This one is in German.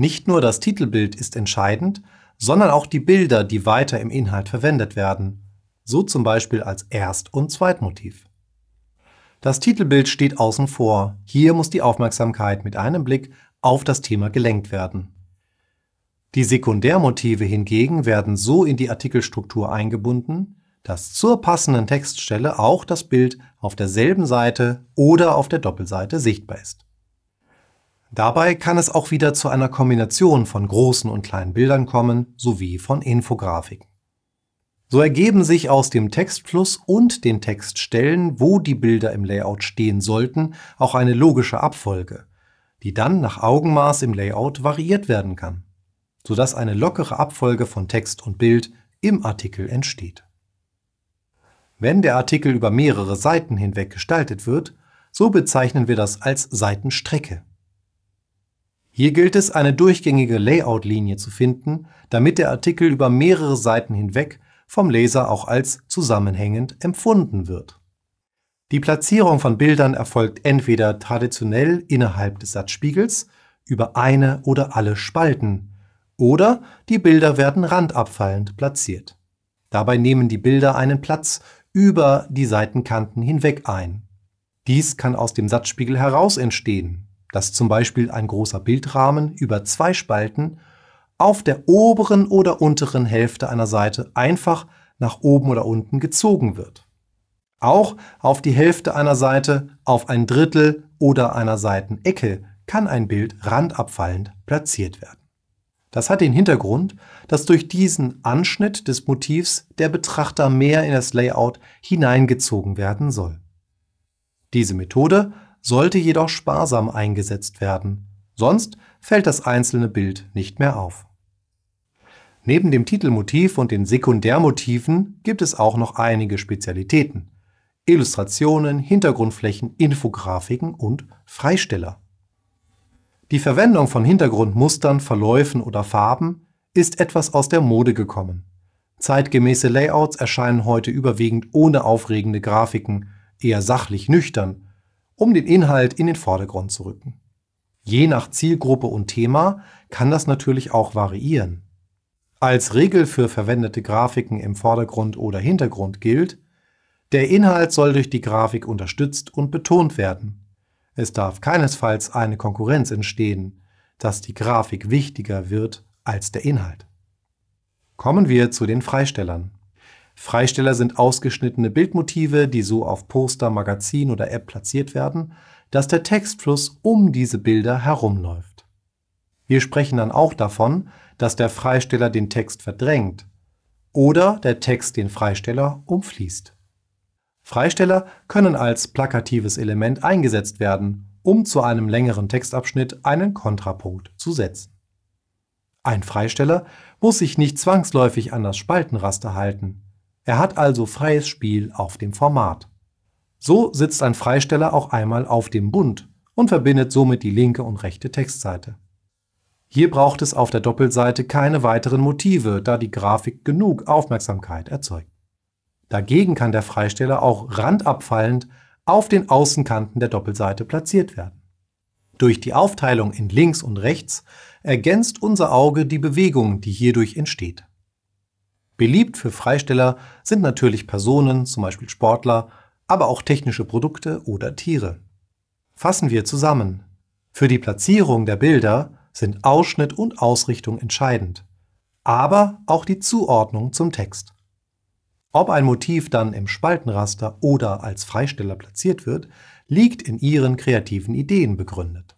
Nicht nur das Titelbild ist entscheidend, sondern auch die Bilder, die weiter im Inhalt verwendet werden, so zum Beispiel als Erst- und Zweitmotiv. Das Titelbild steht außen vor, hier muss die Aufmerksamkeit mit einem Blick auf das Thema gelenkt werden. Die Sekundärmotive hingegen werden so in die Artikelstruktur eingebunden, dass zur passenden Textstelle auch das Bild auf derselben Seite oder auf der Doppelseite sichtbar ist. Dabei kann es auch wieder zu einer Kombination von großen und kleinen Bildern kommen sowie von Infografiken. So ergeben sich aus dem Textfluss und den Textstellen, wo die Bilder im Layout stehen sollten, auch eine logische Abfolge, die dann nach Augenmaß im Layout variiert werden kann, sodass eine lockere Abfolge von Text und Bild im Artikel entsteht. Wenn der Artikel über mehrere Seiten hinweg gestaltet wird, so bezeichnen wir das als Seitenstrecke hier gilt es, eine durchgängige Layout-Linie zu finden, damit der Artikel über mehrere Seiten hinweg vom Leser auch als zusammenhängend empfunden wird. Die Platzierung von Bildern erfolgt entweder traditionell innerhalb des Satzspiegels über eine oder alle Spalten, oder die Bilder werden randabfallend platziert. Dabei nehmen die Bilder einen Platz über die Seitenkanten hinweg ein. Dies kann aus dem Satzspiegel heraus entstehen dass zum Beispiel ein großer Bildrahmen über zwei Spalten auf der oberen oder unteren Hälfte einer Seite einfach nach oben oder unten gezogen wird. Auch auf die Hälfte einer Seite, auf ein Drittel oder einer Seitenecke kann ein Bild randabfallend platziert werden. Das hat den Hintergrund, dass durch diesen Anschnitt des Motivs der Betrachter mehr in das Layout hineingezogen werden soll. Diese Methode sollte jedoch sparsam eingesetzt werden, sonst fällt das einzelne Bild nicht mehr auf. Neben dem Titelmotiv und den Sekundärmotiven gibt es auch noch einige Spezialitäten. Illustrationen, Hintergrundflächen, Infografiken und Freisteller. Die Verwendung von Hintergrundmustern, Verläufen oder Farben ist etwas aus der Mode gekommen. Zeitgemäße Layouts erscheinen heute überwiegend ohne aufregende Grafiken, eher sachlich nüchtern um den Inhalt in den Vordergrund zu rücken. Je nach Zielgruppe und Thema kann das natürlich auch variieren. Als Regel für verwendete Grafiken im Vordergrund oder Hintergrund gilt: Der Inhalt soll durch die Grafik unterstützt und betont werden. Es darf keinesfalls eine Konkurrenz entstehen, dass die Grafik wichtiger wird als der Inhalt. Kommen wir zu den Freistellern Freisteller sind ausgeschnittene Bildmotive, die so auf Poster, Magazin oder App platziert werden, dass der Textfluss um diese Bilder herumläuft. Wir sprechen dann auch davon, dass der Freisteller den Text verdrängt oder der Text den Freisteller umfließt. Freisteller können als plakatives Element eingesetzt werden, um zu einem längeren Textabschnitt einen Kontrapunkt zu setzen. Ein Freisteller muss sich nicht zwangsläufig an das Spaltenraster halten. Er hat also freies Spiel auf dem Format. So sitzt ein Freisteller auch einmal auf dem Bund und verbindet somit die linke und rechte Textseite. Hier braucht es auf der Doppelseite keine weiteren Motive, da die Grafik genug Aufmerksamkeit erzeugt. Dagegen kann der Freisteller auch randabfallend auf den Außenkanten der Doppelseite platziert werden. Durch die Aufteilung in links und rechts ergänzt unser Auge die Bewegung, die hierdurch entsteht. Beliebt für Freisteller sind natürlich Personen zum Beispiel Sportler), aber auch technische Produkte oder Tiere. Fassen wir zusammen: Für die Platzierung der Bilder sind Ausschnitt und Ausrichtung entscheidend, aber auch die Zuordnung zum Text. Ob ein Motiv dann im Spaltenraster oder als Freisteller platziert wird, liegt in ihren kreativen Ideen begründet